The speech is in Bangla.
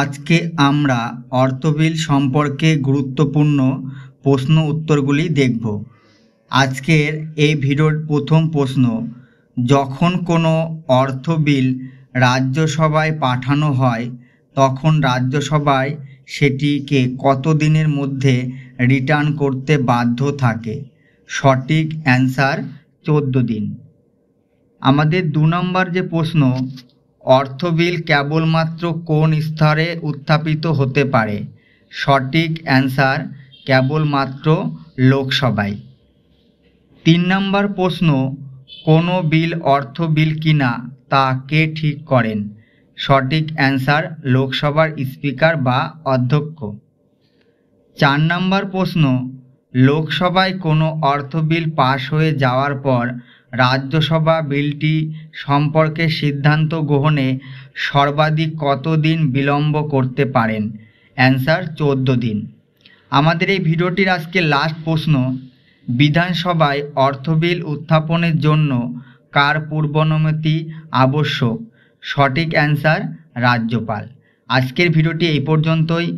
আজকে আমরা অর্থবিল সম্পর্কে গুরুত্বপূর্ণ প্রশ্ন উত্তরগুলি দেখব আজকের এই ভিডিওর প্রথম প্রশ্ন যখন কোনো অর্থ বিল রাজ্যসভায় পাঠানো হয় তখন রাজ্যসভায় সেটিকে কত দিনের মধ্যে রিটার্ন করতে বাধ্য থাকে সঠিক অ্যান্সার চোদ্দ দিন আমাদের দু নম্বর যে প্রশ্ন অর্থ বিল কেবলমাত্র কোন স্তরে উত্থাপিত হতে পারে সঠিক অ্যান্সার কেবলমাত্র লোকসভায় তিন নম্বর প্রশ্ন কোনো বিল অর্থ বিল কিনা তা কে ঠিক করেন সঠিক অ্যান্সার লোকসভার স্পিকার বা অধ্যক্ষ চার নম্বর প্রশ্ন লোকসভায় কোনো অর্থ বিল পাশ হয়ে যাওয়ার পর রাজ্যসভা বিলটি সম্পর্কে সিদ্ধান্ত গ্রহণে সর্বাধিক কত দিন বিলম্ব করতে পারেন অ্যান্সার চোদ্দ দিন আমাদের এই ভিডিওটির আজকে লাস্ট প্রশ্ন বিধানসভায় অর্থ বিল উত্থাপনের জন্য কার পূর্বনুমতি আবশ্যক সঠিক অ্যান্সার রাজ্যপাল আজকের ভিডিওটি এই পর্যন্তই